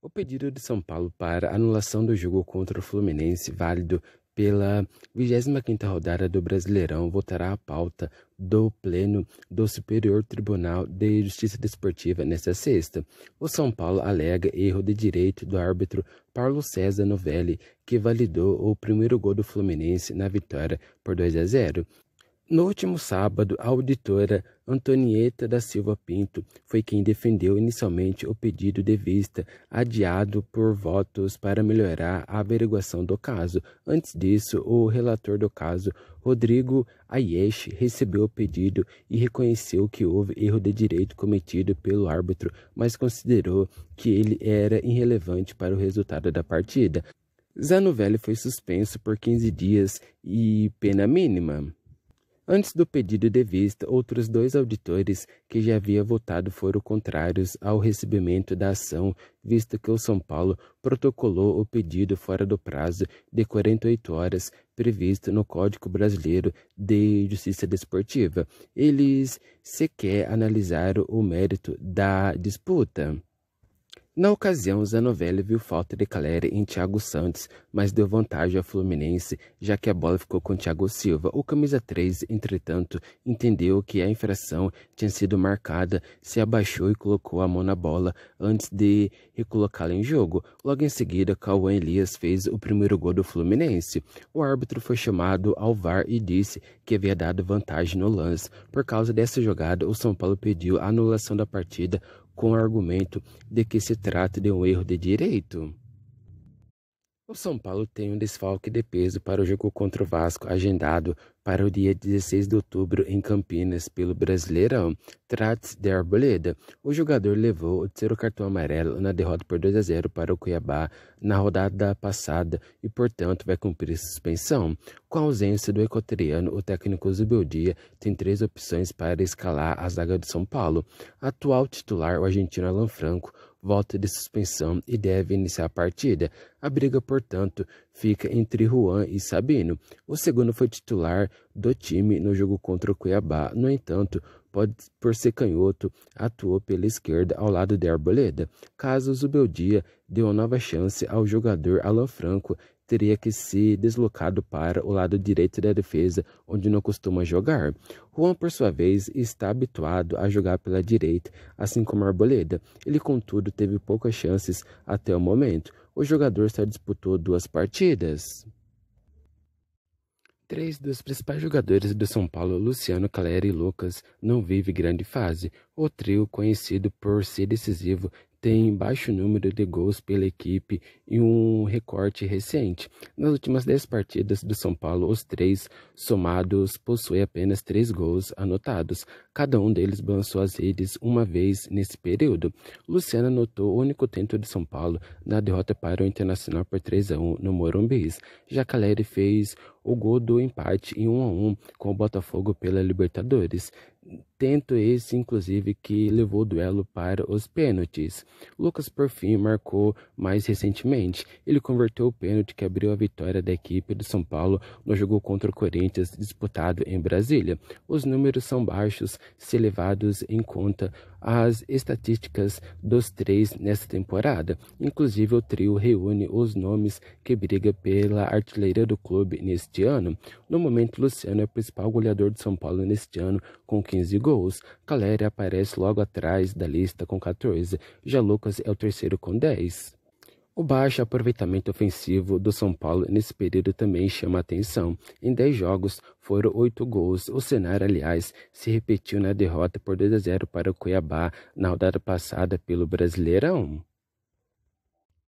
O pedido de São Paulo para anulação do jogo contra o Fluminense, válido pela 25ª rodada do Brasileirão, voltará à pauta do Pleno do Superior Tribunal de Justiça Desportiva nesta sexta. O São Paulo alega erro de direito do árbitro Paulo César Novelli, que validou o primeiro gol do Fluminense na vitória por 2 a 0. No último sábado, a auditora Antonieta da Silva Pinto foi quem defendeu inicialmente o pedido de vista adiado por votos para melhorar a averiguação do caso. Antes disso, o relator do caso, Rodrigo Ayesh, recebeu o pedido e reconheceu que houve erro de direito cometido pelo árbitro, mas considerou que ele era irrelevante para o resultado da partida. Zanovelli foi suspenso por 15 dias e pena mínima. Antes do pedido de vista, outros dois auditores que já havia votado foram contrários ao recebimento da ação, visto que o São Paulo protocolou o pedido fora do prazo de 48 horas previsto no Código Brasileiro de Justiça Desportiva. Eles sequer analisaram o mérito da disputa. Na ocasião, Zanovelli viu falta de Caleri em Thiago Santos, mas deu vantagem ao Fluminense, já que a bola ficou com Thiago Silva. O camisa 3, entretanto, entendeu que a infração tinha sido marcada, se abaixou e colocou a mão na bola antes de recolocá-la em jogo. Logo em seguida, Cauã Elias fez o primeiro gol do Fluminense. O árbitro foi chamado ao VAR e disse que havia dado vantagem no lance. Por causa dessa jogada, o São Paulo pediu a anulação da partida com o argumento de que se trata de um erro de direito. O São Paulo tem um desfalque de peso para o jogo contra o Vasco, agendado para o dia 16 de outubro em Campinas, pelo Brasileirão. Trata-se de Arboleda. O jogador levou o terceiro cartão amarelo na derrota por 2 a 0 para o Cuiabá na rodada passada e, portanto, vai cumprir suspensão. Com a ausência do equatoriano, o técnico Zubildia tem três opções para escalar a zaga do São Paulo. Atual titular, o argentino Alan Franco Volta de suspensão e deve iniciar a partida. A briga, portanto, fica entre Juan e Sabino. O segundo foi titular do time no jogo contra o Cuiabá. No entanto, pode, por ser canhoto, atuou pela esquerda ao lado de Arboleda. Caso Zubeldia deu uma nova chance ao jogador Alan Franco teria que se deslocado para o lado direito da defesa, onde não costuma jogar. Juan, por sua vez, está habituado a jogar pela direita, assim como Arboleda. Ele, contudo, teve poucas chances até o momento. O jogador só disputou duas partidas. Três dos principais jogadores do São Paulo, Luciano Calera e Lucas, não vive grande fase. O trio, conhecido por ser decisivo, tem baixo número de gols pela equipe e um recorte recente. Nas últimas 10 partidas do São Paulo, os três somados possuem apenas três gols anotados. Cada um deles balançou as redes uma vez nesse período. Luciana anotou o único tento de São Paulo na derrota para o Internacional por 3 a 1 no Morumbis. Jacaleri fez o gol do empate em 1 a 1 com o Botafogo pela Libertadores. Tento esse, inclusive, que levou o duelo para os pênaltis. Lucas, por fim, marcou mais recentemente. Ele converteu o pênalti que abriu a vitória da equipe do São Paulo no jogo contra o Corinthians, disputado em Brasília. Os números são baixos se levados em conta as estatísticas dos três nesta temporada. Inclusive, o trio reúne os nomes que briga pela artilheira do clube neste ano. No momento, Luciano é o principal goleador de São Paulo neste ano, com 15 15 gols. Caleri aparece logo atrás da lista com 14, já Lucas é o terceiro com 10. O baixo aproveitamento ofensivo do São Paulo nesse período também chama atenção. Em 10 jogos, foram 8 gols. O cenário, aliás, se repetiu na derrota por 2 a 0 para o Cuiabá na rodada passada pelo Brasileirão.